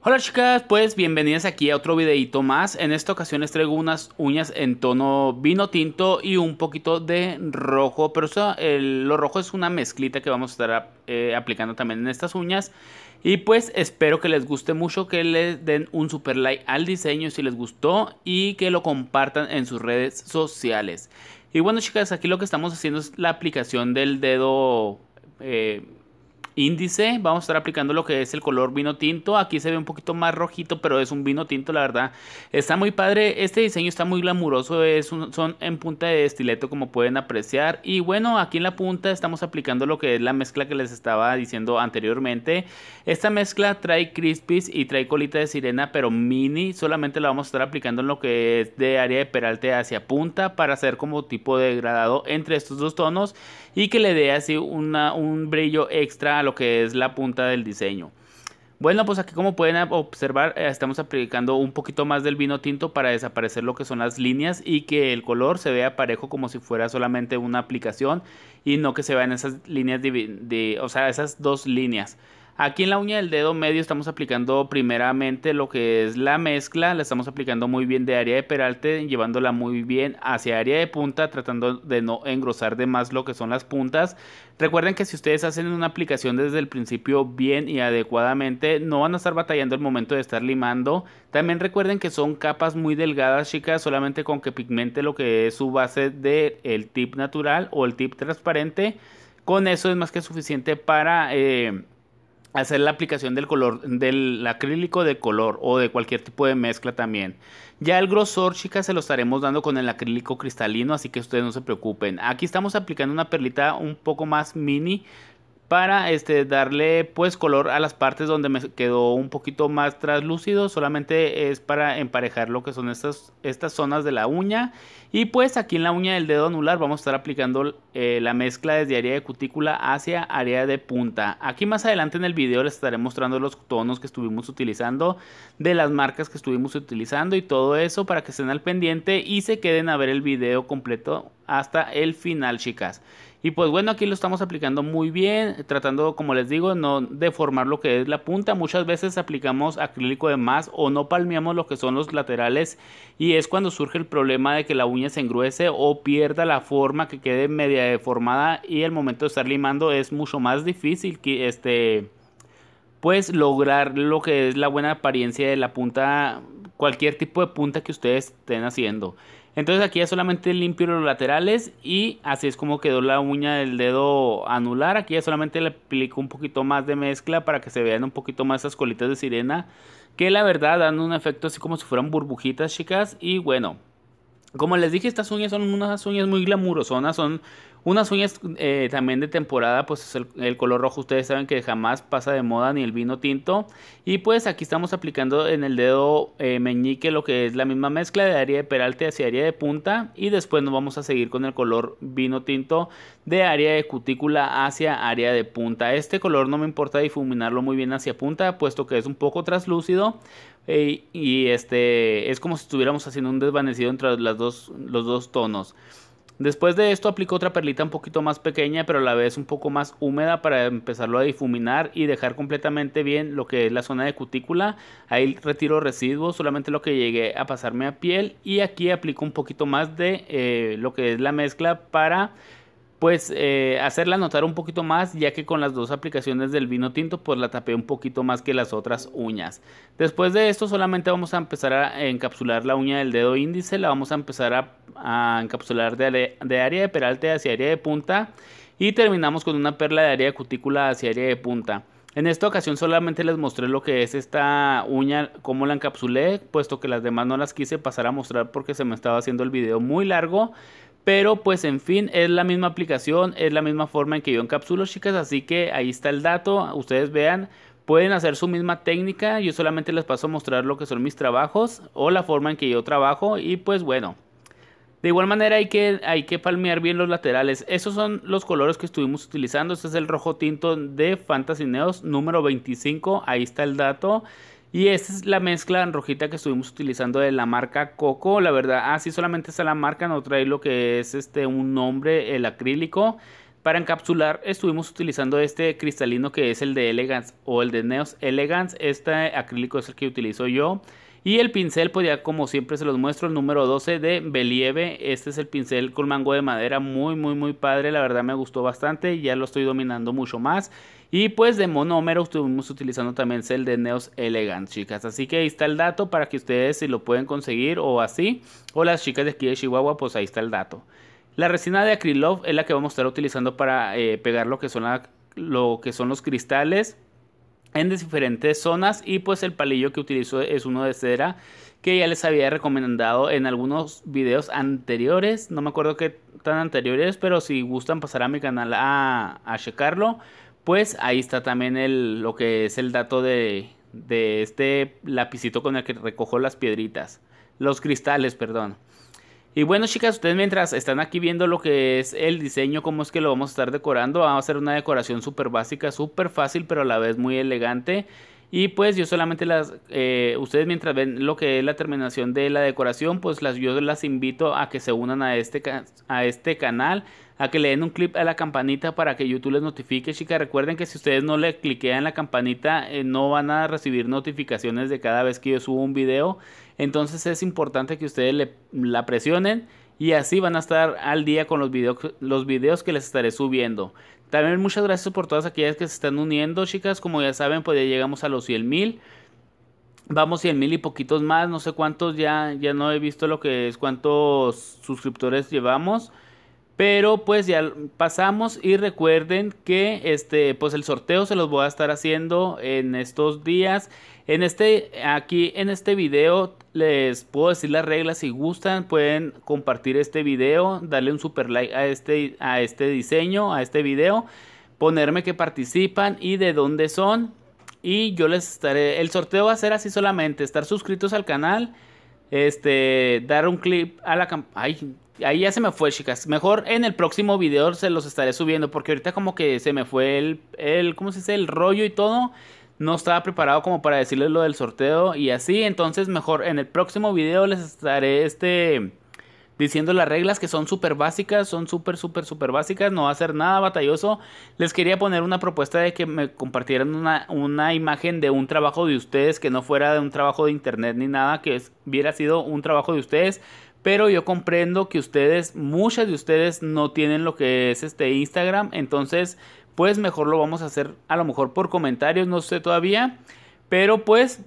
Hola chicas, pues bienvenidas aquí a otro videito más. En esta ocasión les traigo unas uñas en tono vino tinto y un poquito de rojo. Pero lo rojo es una mezclita que vamos a estar eh, aplicando también en estas uñas. Y pues espero que les guste mucho, que les den un super like al diseño si les gustó y que lo compartan en sus redes sociales. Y bueno chicas, aquí lo que estamos haciendo es la aplicación del dedo... Eh, índice. Vamos a estar aplicando lo que es el color vino tinto. Aquí se ve un poquito más rojito, pero es un vino tinto, la verdad. Está muy padre. Este diseño está muy glamuroso. Es son en punta de estileto, como pueden apreciar. Y bueno, aquí en la punta estamos aplicando lo que es la mezcla que les estaba diciendo anteriormente. Esta mezcla trae crispies y trae colita de sirena, pero mini. Solamente la vamos a estar aplicando en lo que es de área de peralte hacia punta para hacer como tipo de degradado entre estos dos tonos y que le dé así una, un brillo extra a lo que es la punta del diseño. Bueno, pues aquí como pueden observar, eh, estamos aplicando un poquito más del vino tinto para desaparecer lo que son las líneas y que el color se vea parejo como si fuera solamente una aplicación y no que se vean esas líneas de, o sea, esas dos líneas. Aquí en la uña del dedo medio estamos aplicando primeramente lo que es la mezcla, la estamos aplicando muy bien de área de peralte, llevándola muy bien hacia área de punta, tratando de no engrosar de más lo que son las puntas. Recuerden que si ustedes hacen una aplicación desde el principio bien y adecuadamente, no van a estar batallando el momento de estar limando. También recuerden que son capas muy delgadas, chicas, solamente con que pigmente lo que es su base del el tip natural o el tip transparente. Con eso es más que suficiente para... Eh, hacer la aplicación del color, del acrílico de color o de cualquier tipo de mezcla también. Ya el grosor, chicas, se lo estaremos dando con el acrílico cristalino, así que ustedes no se preocupen. Aquí estamos aplicando una perlita un poco más mini, para este, darle pues color a las partes donde me quedó un poquito más translúcido solamente es para emparejar lo que son estas, estas zonas de la uña y pues aquí en la uña del dedo anular vamos a estar aplicando eh, la mezcla desde área de cutícula hacia área de punta aquí más adelante en el video les estaré mostrando los tonos que estuvimos utilizando de las marcas que estuvimos utilizando y todo eso para que estén al pendiente y se queden a ver el video completo hasta el final, chicas. Y pues bueno, aquí lo estamos aplicando muy bien, tratando, como les digo, no deformar lo que es la punta. Muchas veces aplicamos acrílico de más o no palmeamos lo que son los laterales y es cuando surge el problema de que la uña se engruece o pierda la forma, que quede media deformada y el momento de estar limando es mucho más difícil que este pues lograr lo que es la buena apariencia de la punta, cualquier tipo de punta que ustedes estén haciendo. Entonces aquí ya solamente limpio los laterales y así es como quedó la uña del dedo anular. Aquí ya solamente le aplico un poquito más de mezcla para que se vean un poquito más esas colitas de sirena. Que la verdad dan un efecto así como si fueran burbujitas chicas y bueno, como les dije, estas uñas son unas uñas muy glamurosonas, son unas uñas eh, también de temporada, pues el, el, color rojo ustedes saben que jamás pasa de moda ni el vino tinto. Y pues aquí estamos aplicando en el dedo eh, meñique lo que es la misma mezcla de área de peralte hacia área de punta y después nos vamos a seguir con el color vino tinto de área de cutícula hacia área de punta. Este color no me importa difuminarlo muy bien hacia punta, puesto que es un poco traslúcido y este es como si estuviéramos haciendo un desvanecido entre las dos, los dos tonos. Después de esto aplico otra perlita un poquito más pequeña, pero a la vez un poco más húmeda para empezarlo a difuminar y dejar completamente bien lo que es la zona de cutícula. Ahí retiro residuos, solamente lo que llegué a pasarme a piel y aquí aplico un poquito más de eh, lo que es la mezcla para pues eh, hacerla notar un poquito más, ya que con las dos aplicaciones del vino tinto, pues la tapé un poquito más que las otras uñas. Después de esto solamente vamos a empezar a encapsular la uña del dedo índice, la vamos a empezar a, encapsular de, área de peralte hacia área de punta y terminamos con una perla de área de cutícula hacia área de punta. En esta ocasión solamente les mostré lo que es esta uña, cómo la encapsulé, puesto que las demás no las quise pasar a mostrar porque se me estaba haciendo el video muy largo. Pero pues en fin, es la misma aplicación, es la misma forma en que yo encapsulo, chicas. Así que ahí está el dato, ustedes vean. Pueden hacer su misma técnica, yo solamente les paso a mostrar lo que son mis trabajos o la forma en que yo trabajo y pues bueno. De igual manera hay que, hay que palmear bien los laterales. Esos son los colores que estuvimos utilizando. Este es el rojo tinto de Fantasy Neos número 25, ahí está el dato. Y esta es la mezcla rojita que estuvimos utilizando de la marca Coco. La verdad, así ah, solamente está la marca, no trae lo que es este un nombre, el acrílico. Para encapsular estuvimos utilizando este cristalino que es el de Elegance o el de Neos Elegance. Este acrílico es el que utilizo yo. Y el pincel, pues ya como siempre se los muestro, el número 12 de Believe. Este es el pincel con mango de madera, muy, muy, muy padre. La verdad me gustó bastante, ya lo estoy dominando mucho más. Y pues de monómero estuvimos utilizando también el de Neos Elegant, chicas. Así que ahí está el dato para que ustedes si lo pueden conseguir o así. O las chicas de aquí de Chihuahua, pues ahí está el dato. La resina de Acrylove es la que vamos a estar utilizando para eh, pegar lo que, son lo que son los cristales en diferentes zonas y pues el palillo que utilizo es uno de cera que ya les había recomendado en algunos videos anteriores, no me acuerdo qué tan anteriores, pero si gustan pasar a mi canal a, checarlo, pues ahí está también lo que es el dato de, de este lapicito con el que recojo las piedritas, los cristales, perdón. Y bueno, chicas, ustedes mientras están aquí viendo lo que es el diseño, cómo es que lo vamos a estar decorando, vamos a hacer una decoración súper básica, súper fácil, pero a la vez muy elegante. Y pues yo solamente las, eh, ustedes mientras ven lo que es la terminación de la decoración, pues las, yo las invito a que se unan a este, a este canal a que le den un clip a la campanita para que YouTube les notifique, chicas. Recuerden que si ustedes no le cliquean la campanita, eh, no van a recibir notificaciones de cada vez que yo subo un video. Entonces es importante que ustedes la presionen y así van a estar al día con los, los videos que les estaré subiendo. También muchas gracias por todas aquellas que se están uniendo, chicas. Como ya saben, pues ya llegamos a los 100 mil. Vamos 100 mil y poquitos más. No sé cuántos ya, ya no he visto lo que es, cuántos suscriptores llevamos. Pero pues ya pasamos y recuerden que este pues el sorteo se los voy a estar haciendo en estos días. En este aquí en este video les puedo decir las reglas si gustan, pueden compartir este video, darle un super like a este a este diseño, a este video, ponerme que participan y de dónde son y yo les estaré el sorteo va a ser así solamente, estar suscritos al canal este, dar un clip a la campaña. Ahí ya se me fue, chicas. Mejor en el próximo video se los estaré subiendo. Porque ahorita como que se me fue el, el ¿cómo se dice? El rollo y todo. No estaba preparado como para decirles lo del sorteo y así. Entonces mejor en el próximo video les estaré este diciendo las reglas que son súper básicas, son súper, súper, súper básicas, no va a ser nada batalloso. Les quería poner una propuesta de que me compartieran una, imagen de un trabajo de ustedes que no fuera de un trabajo de internet ni nada, que hubiera sido un trabajo de ustedes. Pero yo comprendo que ustedes, muchas de ustedes no tienen lo que es este Instagram, entonces pues mejor lo vamos a hacer a lo mejor por comentarios, no sé todavía. Pero pues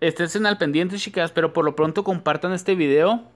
estén al pendiente chicas, pero por lo pronto compartan este video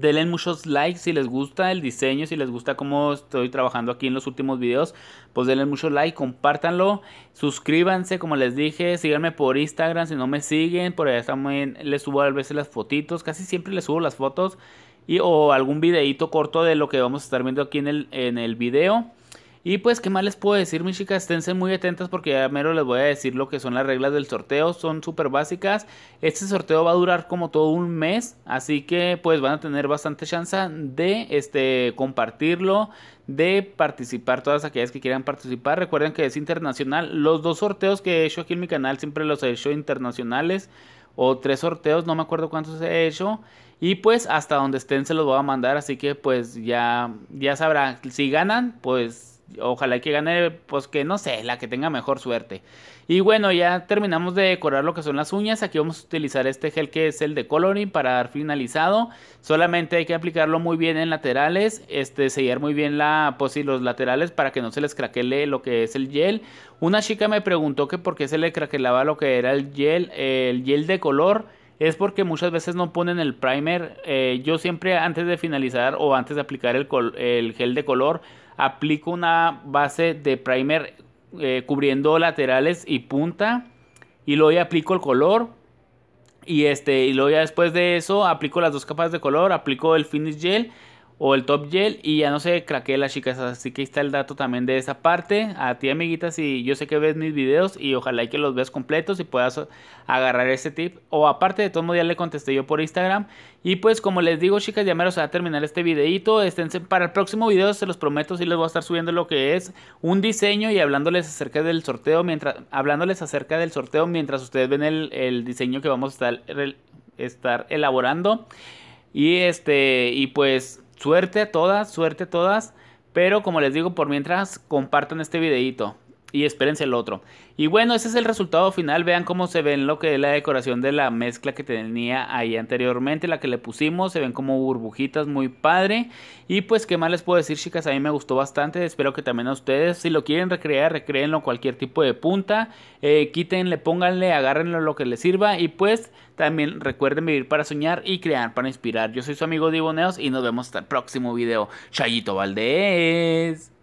Denle muchos likes si les gusta el diseño, si les gusta cómo estoy trabajando aquí en los últimos videos, pues denle muchos likes, compártanlo, suscríbanse como les dije, síganme por Instagram si no me siguen, por ahí también les subo a veces las fotitos, casi siempre les subo las fotos y o algún videito corto de lo que vamos a estar viendo aquí en el, en el video. Y pues, ¿qué más les puedo decir, mis chicas? Esténse muy atentas porque ya mero les voy a decir lo que son las reglas del sorteo. Son súper básicas. Este sorteo va a durar como todo un mes. Así que, pues, van a tener bastante chance de este, compartirlo, de participar todas aquellas que quieran participar. Recuerden que es internacional. Los dos sorteos que he hecho aquí en mi canal siempre los he hecho internacionales. O tres sorteos, no me acuerdo cuántos he hecho. Y pues hasta donde estén se los voy a mandar. Así que pues ya, ya sabrán. Si ganan, pues Ojalá que gane, pues que no sé, la que tenga mejor suerte. Y bueno, ya terminamos de decorar lo que son las uñas. Aquí vamos a utilizar este gel que es el de coloring para dar finalizado. Solamente hay que aplicarlo muy bien en laterales, este, sellar muy bien la, pues, y los laterales para que no se les craquele lo que es el gel. Una chica me preguntó que por qué se le craquelaba lo que era el gel, el gel de color es porque muchas veces no ponen el primer. Eh, yo siempre antes de finalizar o antes de aplicar el, el gel de color aplico una base de primer eh, cubriendo laterales y punta y luego ya aplico el color y este y luego ya después de eso aplico las dos capas de color aplico el finish gel o el top gel y ya no sé... craqué las chicas. Así que ahí está el dato también de esa parte. A ti amiguitas Y yo sé que ves mis videos y ojalá y que los veas completos y puedas agarrar ese tip. O aparte de todo modo ya le contesté yo por Instagram. Y pues como les digo chicas ya menos va a terminar este videito. Esténse para el próximo video se los prometo sí les voy a estar subiendo lo que es un diseño y hablándoles acerca del sorteo mientras hablándoles acerca del sorteo mientras ustedes ven el, el diseño que vamos a estar, estar elaborando. Y este, y pues Suerte a todas, suerte a todas. Pero como les digo, por mientras compartan este videito y espérense el otro. Y bueno, ese es el resultado final. Vean cómo se ven lo que es la decoración de la mezcla que tenía ahí anteriormente, la que le pusimos. Se ven como burbujitas, muy padre. Y pues, ¿qué más les puedo decir, chicas? A mí me gustó bastante. Espero que también a ustedes, si lo quieren recrear, recreenlo cualquier tipo de punta. Eh, quítenle, pónganle, agárrenlo lo que les sirva. Y pues, también recuerden vivir para soñar y crear para inspirar. Yo soy su amigo Diboneos y nos vemos hasta el próximo video. Chayito Valdés.